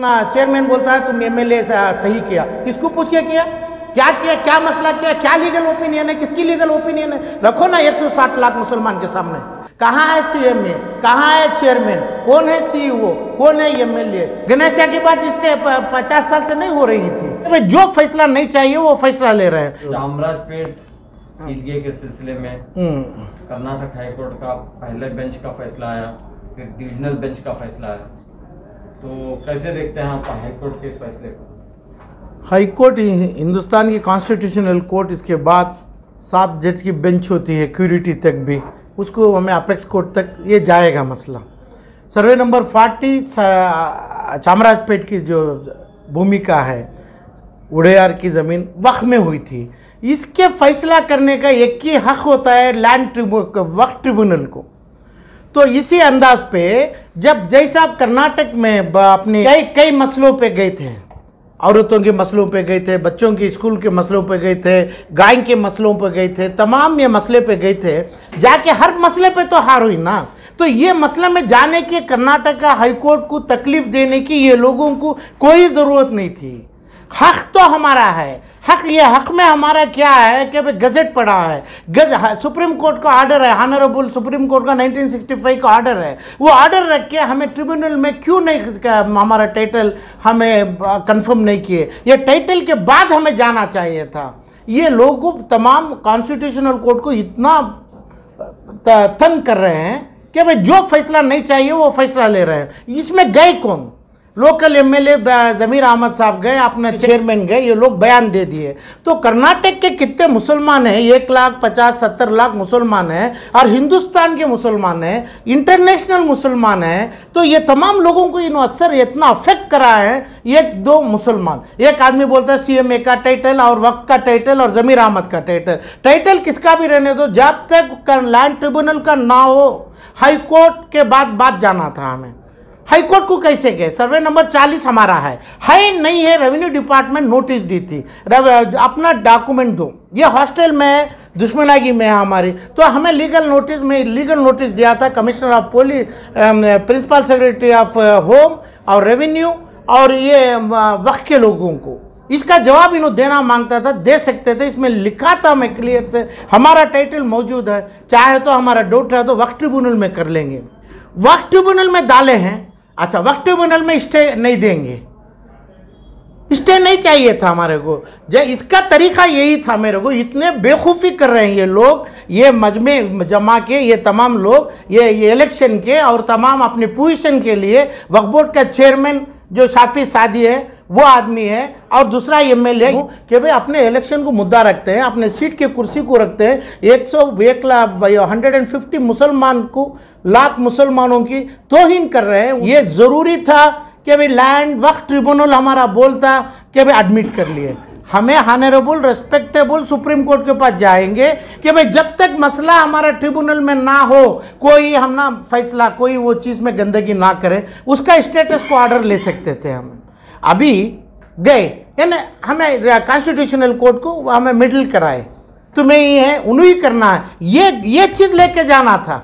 ना चेयरमैन बोलता है तुम एमएलए एल सही किया किसको पूछ के किया क्या किया क्या मसला किया क्या लीगल ओपिनियन है किसकी लीगल ओपिनियन है रखो ना एक लाख मुसलमान के सामने कहाँ है ए कहाँ है चेयरमैन कौन है सीईओ e कौन है एमएलए गणेशा की बात इस पचास साल से नहीं हो रही थी जो फैसला नहीं चाहिए वो फैसला ले रहे हैं के सिलसिले में हम्म। कर्नाटक हाईकोर्ट का पहले बेंच का फैसला आया फिर डिविजनल बेंच का फैसला आया तो कैसे देखते हैं आप हाईकोर्ट के इस फैसले को हाई कोर्ट हिंदुस्तान की कॉन्स्टिट्यूशनल कोर्ट इसके बाद सात जज की बेंच होती है क्यूरिटी तक भी उसको हमें अपेक्स कोर्ट तक ये जाएगा मसला सर्वे नंबर फोर्टी चामराजपेट की जो भूमिका है उड़ेयार की ज़मीन वक्फ में हुई थी इसके फैसला करने का एक ही हक होता है लैंड ट्रिब्यू वक्त ट्रिब्यूनल को तो इसी अंदाज पे जब जय साहब कर्नाटक में अपने कई कई मसलों पे गए थे औरतों के मसलों पे गए थे बच्चों के स्कूल के मसलों पे गए थे गाय के मसलों पे गए थे तमाम ये मसले पे गए थे जाके हर मसले पे तो हार हुई ना तो ये मसले में जाने के कर्नाटक का हाईकोर्ट को तकलीफ देने की ये लोगों को कोई ज़रूरत नहीं थी हक तो हमारा है हक ये हक में हमारा क्या है कि भाई गज़ट पड़ा है गज सुप्रीम कोर्ट का आर्डर है हॉनरेबल सुप्रीम कोर्ट का 1965 का आर्डर है वो आर्डर रख के हमें ट्रिब्यूनल में क्यों नहीं हमारा टाइटल हमें कंफर्म नहीं किए ये टाइटल के बाद हमें जाना चाहिए था ये लोग तमाम कॉन्स्टिट्यूशनल कोर्ट को इतना तंग कर रहे हैं कि भाई जो फैसला नहीं चाहिए वो फैसला ले रहे हैं इसमें गए कौन लोकल एमएलए जमीर अहमद साहब गए अपने चेयरमैन गए ये लोग बयान दे दिए तो कर्नाटक के कितने मुसलमान हैं एक लाख पचास सत्तर लाख मुसलमान हैं और हिंदुस्तान के मुसलमान हैं इंटरनेशनल मुसलमान हैं तो ये तमाम लोगों को इन असर इतना अफेक्ट करा है एक दो मुसलमान एक आदमी बोलता है सीएमए का टाइटल और वक्त का टाइटल और जमीर अहमद का टाइटल टाइटल किसका भी रहने दो जब तक लैंड ट्रिब्यूनल का ना हो हाईकोर्ट के बाद बात जाना था हमें हाईकोर्ट को कैसे गए सर्वे नंबर 40 हमारा है है नहीं है रेवेन्यू डिपार्टमेंट नोटिस दी थी अपना डॉक्यूमेंट दो ये हॉस्टल में है दुश्मनागी में है हमारी तो हमें लीगल नोटिस में लीगल नोटिस दिया था commissioner of police principal secretary of home और रेवेन्यू और ये वक्त के लोगों को इसका जवाब इन्हों देना मांगता था दे सकते थे इसमें लिखा था मैं क्लियर से हमारा टाइटल मौजूद है चाहे तो हमारा डोट है तो वक्त ट्रिब्यूनल में कर लेंगे वक्त ट्रिब्यूनल में डाले हैं अच्छा वक्त ट्रिब्यूनल में स्टे नहीं देंगे स्टे नहीं चाहिए था हमारे को जब इसका तरीका यही था मेरे को इतने बेखूफ़ी कर रहे हैं ये लोग ये मजमे जमा के ये तमाम लोग ये ये इलेक्शन के और तमाम अपने पोजिशन के लिए वक्फ बोर्ड का चेयरमैन जो साफी सादी है वो आदमी है और दूसरा एम एल ए कि भाई अपने इलेक्शन को मुद्दा रखते हैं अपने सीट की कुर्सी को रखते हैं एक सौ एक लाख हंड्रेड एंड फिफ्टी मुसलमान को लाख मुसलमानों की तोहिन कर रहे हैं ये ज़रूरी था कि भाई लैंड वक्त ट्रिब्यूनल हमारा बोलता कि भाई एडमिट कर लिए हमें हॉनरेबल रेस्पेक्टेबल सुप्रीम कोर्ट के पास जाएंगे कि भाई जब तक मसला हमारा ट्रिब्यूनल में ना हो कोई हम ना फैसला कोई वो चीज़ में गंदगी ना करे उसका स्टेटस को ऑर्डर ले सकते थे हमें अभी गए यानी हमें कॉन्स्टिट्यूशनल कोर्ट को हमें मिडिल कराए तुम्हें तो ये है उन्हें करना है ये ये चीज़ लेके जाना था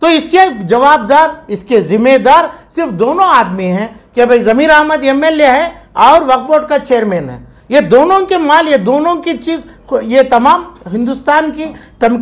तो इसके जवाबदार इसके जिम्मेदार सिर्फ दोनों आदमी हैं कि भाई जमीर अहमद एम है और वक्फ बोर्ड का चेयरमैन है ये दोनों के माल ये दोनों की चीज़ ये तमाम हिंदुस्तान की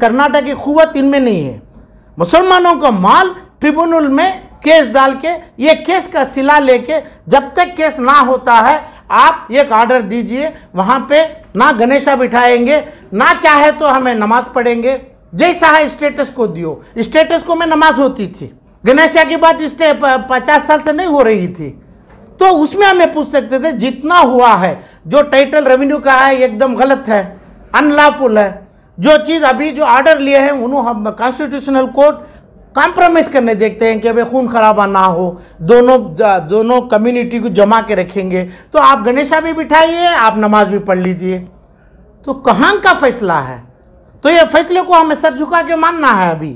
कर्नाटक की कुत इनमें नहीं है मुसलमानों का माल ट्रिब्यूनल में केस डाल के ये केस का सिला लेके जब तक केस ना होता है आप एक ऑर्डर दीजिए वहाँ पे ना गणेशा बिठाएंगे ना चाहे तो हमें नमाज पढ़ेंगे जैसा है स्टेटस को दियो स्टेटस को में नमाज होती थी गणेशा की बात इस पचास साल से नहीं हो रही थी तो उसमें हमें पूछ सकते थे जितना हुआ है जो टाइटल रेवेन्यू का है एकदम गलत है अनलॉफुल है जो चीज़ अभी जो ऑर्डर लिए हैं उन्होंने कॉन्स्टिट्यूशनल कोर्ट कॉम्प्रोमाइज़ करने देखते हैं कि अभी खून खराबा ना हो दोनों दोनों कम्युनिटी को जमा के रखेंगे तो आप गणेशा भी बिठाइए आप नमाज भी पढ़ लीजिए तो कहाँ का फैसला है तो ये फैसले को हमें सर झुका के मानना है अभी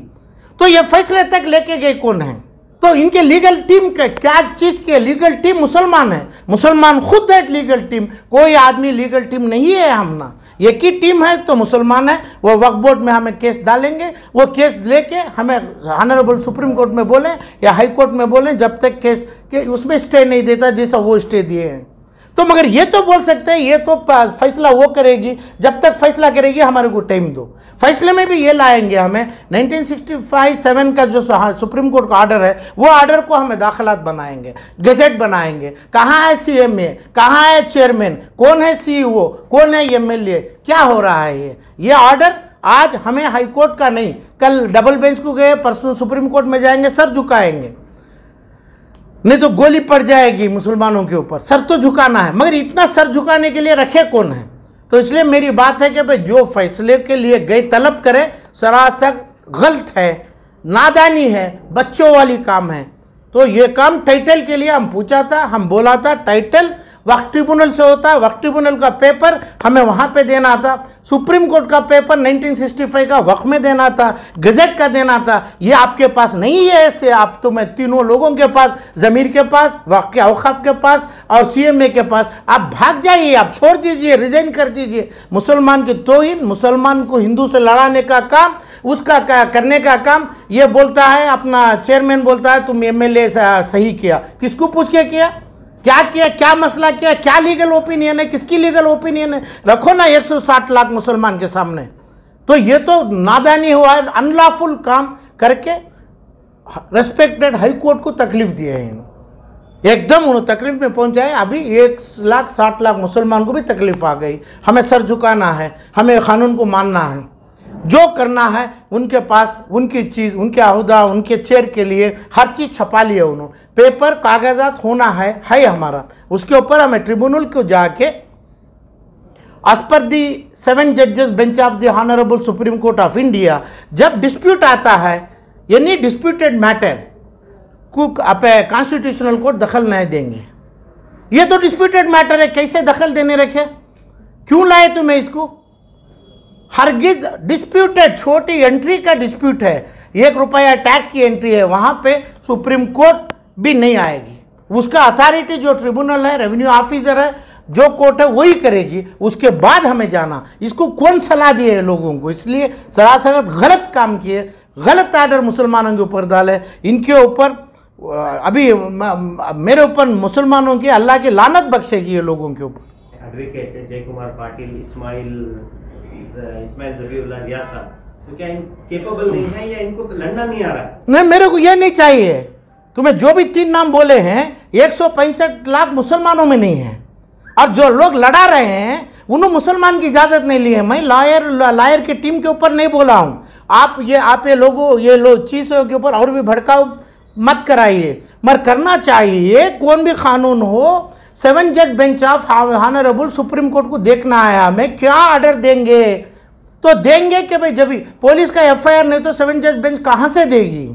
तो ये फैसले तक लेके गए कौन है तो इनके लीगल टीम के क्या चीज़ के लीगल टीम मुसलमान है मुसलमान खुद है लीगल टीम कोई आदमी लीगल टीम नहीं है हम ना एक ही टीम है तो मुसलमान है वो वक्फ बोर्ड में हमें केस डालेंगे वो केस लेके हमें ऑनरेबल सुप्रीम कोर्ट में बोलें या हाई कोर्ट में बोलें जब तक केस के उसमें स्टे नहीं देता जैसा वो स्टे दिए हैं तो मगर ये तो बोल सकते हैं ये तो फैसला वो करेगी जब तक फैसला करेगी हमारे को टाइम दो फैसले में भी ये लाएंगे हमें 1965 7 का जो सुप्रीम कोर्ट का ऑर्डर है वो ऑर्डर को हमें दाखिलात बनाएंगे गजट बनाएंगे कहाँ है सी एम ए कहाँ है चेयरमैन कौन है सी ओ e कौन है एम एल ए क्या हो रहा है ये ये ऑर्डर आज हमें हाईकोर्ट का नहीं कल डबल बेंच को गए परसों सुप्रीम कोर्ट में जाएंगे सर झुकाएंगे नहीं तो गोली पड़ जाएगी मुसलमानों के ऊपर सर तो झुकाना है मगर इतना सर झुकाने के लिए रखे कौन है तो इसलिए मेरी बात है कि भाई जो फैसले के लिए गई तलब करें सरासर गलत है नादानी है बच्चों वाली काम है तो ये काम टाइटल के लिए हम पूछा था हम बोला था टाइटल वक्त ट्रिब्यूनल से होता है वक्त ट्रिब्यूनल का पेपर हमें वहाँ पे देना था सुप्रीम कोर्ट का पेपर 1965 का वक्त में देना था गजट का देना था ये आपके पास नहीं है ऐसे आप तो मैं तीनों लोगों के पास ज़मीर के पास वक्त के अवकाफ के पास और सीएमए के पास आप भाग जाइए आप छोड़ दीजिए रिजाइन कर दीजिए मुसलमान की तोहिन मुसलमान को हिंदू से लड़ाने का काम उसका का, करने का काम ये बोलता है अपना चेयरमैन बोलता है तुम ए सही किया किसको पूछ के किया क्या किया क्या मसला किया क्या लीगल ओपिनियन है किसकी लीगल ओपिनियन है रखो ना 160 लाख मुसलमान के सामने तो ये तो नादानी हुआ है अनलॉफुल काम करके रेस्पेक्टेड हाई कोर्ट को तकलीफ दिए है इन्होंने एकदम उन्होंने तकलीफ में पहुंचाए अभी एक लाख साठ लाख मुसलमान को भी तकलीफ आ गई हमें सर झुकाना है हमें कानून को मानना है जो करना है उनके पास उनकी चीज़ उनके अहदा उनके चेयर के लिए हर चीज़ छपा लिए उन्होंने पेपर कागजात होना है है हमारा उसके ऊपर हमें ट्रिब्यूनल को जाके as per the seven judges bench of the honorable supreme court of india jab dispute aata hai any disputed को आप कॉन्स्टिट्यूशनल कोर्ट दखल नहीं देंगे ये तो डिस्प्यूटेड मैटर है कैसे दखल देने रखे क्यों लाए तुम्हें इसको हरगिज डिस्प्यूटेड छोटी एंट्री का डिस्प्यूट है एक रुपया टैक्स की एंट्री है वहाँ पे सुप्रीम कोर्ट भी नहीं आएगी उसका अथॉरिटी जो ट्रिब्यूनल है रेवेन्यू ऑफिसर है जो कोर्ट है वही करेगी उसके बाद हमें जाना इसको कौन सलाह दिए है लोगों को इसलिए सरासगत गलत काम किए गलत आर्डर मुसलमानों के ऊपर डाले इनके ऊपर अभी मेरे ऊपर मुसलमानों की अल्लाह की लानत बख्शेगी है लोगों के ऊपर एडवोकेट जय कुमार पाटिल इस्माइल इसमाइल जबीउल्लाह रियासा तो क्या कैपेबल नहीं है या इनको लड़ना नहीं आ रहा नहीं मेरे को यह नहीं चाहिए तुम्हें जो भी तीन नाम बोले हैं एक लाख मुसलमानों में नहीं है और जो लोग लड़ा रहे हैं उन्होंने मुसलमान की इजाज़त नहीं ली है मैं लायर लायर की टीम के ऊपर नहीं बोला हूँ आप ये आप ये लोगों ये लोग चीज़ों के ऊपर और भी भड़काव मत कराइए मगर करना चाहिए कौन भी कानून हो सेवन जज bench of honourable supreme court को देखना है हमें क्या ऑर्डर देंगे तो देंगे कि भाई जब पुलिस का एफआईआर नहीं तो सेवन जज बेंच कहाँ से देगी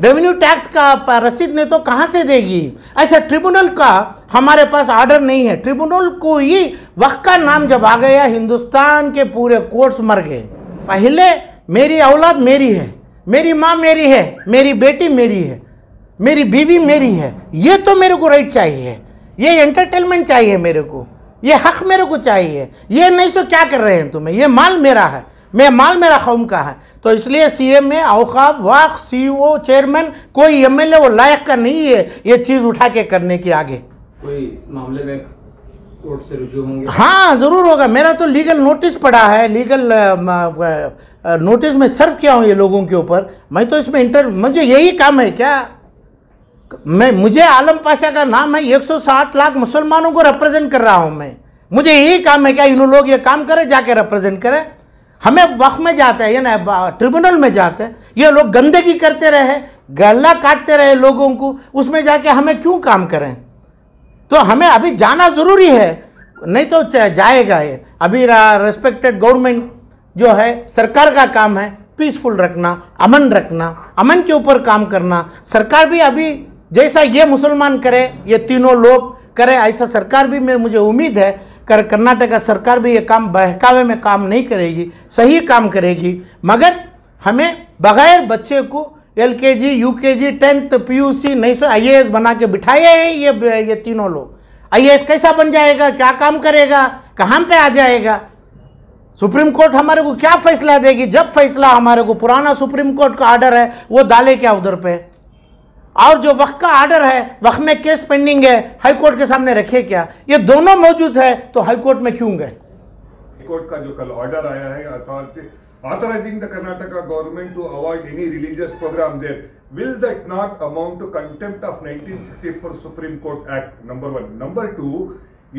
रेवेन्यू टैक्स का रसीद नहीं तो कहाँ से देगी ऐसा ट्रिब्यूनल का हमारे पास ऑर्डर नहीं है ट्रिब्यूनल को ही वक्त का नाम जब आ गया हिंदुस्तान के पूरे कोर्ट्स मर गए पहले मेरी औलाद मेरी है मेरी माँ मेरी है मेरी बेटी मेरी है मेरी बीवी मेरी है ये तो मेरे को राइट चाहिए ये एंटरटेनमेंट चाहिए मेरे को ये हक मेरे को चाहिए ये नहीं सो तो क्या कर रहे हैं तुम्हें ये माल मेरा है मैं माल मेरा कौम का है तो इसलिए सीएम में अवकाफ वाक सीईओ चेयरमैन e कोई एमएलए वो लायक का नहीं है ये चीज़ उठा के करने की आगे कोई मामले में कोर्ट से रुजू होंगे हाँ ज़रूर होगा मेरा तो लीगल नोटिस पड़ा है लीगल नोटिस में सर्व किया हूँ ये लोगों के ऊपर मैं तो इसमें इंटर मुझे यही काम है क्या मैं मुझे आलम पाशा का नाम है 160 लाख मुसलमानों को रिप्रेजेंट कर रहा हूं मैं मुझे यही काम है क्या इन लोग ये काम करें जाके रिप्रेजेंट करें हमें वक्त में जाते हैं ना ट्रिब्यूनल में जाते हैं ये लोग गंदगी करते रहे गला काटते रहे लोगों को उसमें जाके हमें क्यों काम करें तो हमें अभी जाना ज़रूरी है नहीं तो जाएगा ये अभी रेस्पेक्टेड गवर्नमेंट जो है सरकार का काम है पीसफुल रखना अमन रखना अमन के ऊपर काम करना सरकार भी अभी जैसा ये मुसलमान करे ये तीनों लोग करे ऐसा सरकार भी मेरे मुझे उम्मीद है कर कर्नाटका सरकार भी ये काम बहकावे में काम नहीं करेगी सही काम करेगी मगर हमें बगैर बच्चे को एल के G U K G tenth P U C नहीं सो तो आई ए एस बना के बिठाए हैं ये ये तीनों लोग आई ए एस कैसा बन जाएगा क्या काम करेगा कहाँ पे आ जाएगा सुप्रीम कोर्ट हमारे को क्या फैसला देगी जब फैसला हमारे को पुराना सुप्रीम कोर्ट का आर्डर है वो डाले क्या उधर पे और जो वक्त का आर्डर है वक्त में केस पेंडिंग है हाई कोर्ट के सामने रखे क्या ये दोनों मौजूद है तो हाई कोर्ट में क्यों गए कोर्ट का जो कल ऑर्डर आया है authority authorizing the Karnataka government to avoid any religious program there. Will that not amount to contempt of 1964 Supreme Court Act? Number one. Number two,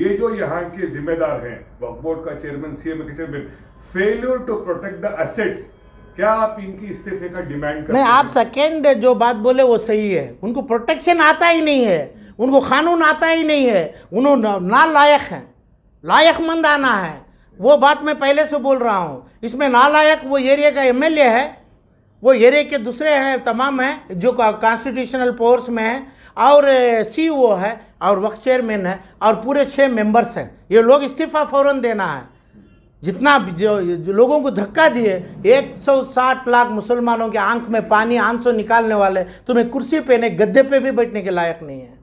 ये जो यहाँ के जिम्मेदार हैं वक्फ बोर्ड का चेयरमैन सीएम के chairman failure to protect the assets क्या आप इनकी इस्तीफे का डिमांड नहीं आप सेकेंड जो बात बोले वो सही है उनको प्रोटेक्शन आता ही नहीं है उनको कानून आता ही नहीं है उन्होंने ना लायक हैं लायक मंद आना है वो बात मैं पहले से बोल रहा हूँ इसमें नालायक वो एरिया का एम है वो एरिया के दूसरे हैं तमाम हैं जो कॉन्स्टिट्यूशनल पोर्स में हैं और सीईओ e है और वक्त चेयरमैन है और पूरे छः मेंबर्स हैं ये लोग इस्तीफ़ा फ़ौरन देना है जितना जो, जो लोगों को धक्का दिए 160 लाख मुसलमानों के आंख में पानी आंसू निकालने वाले तुम्हें कुर्सी पे नहीं गद्दे पे भी बैठने के लायक नहीं है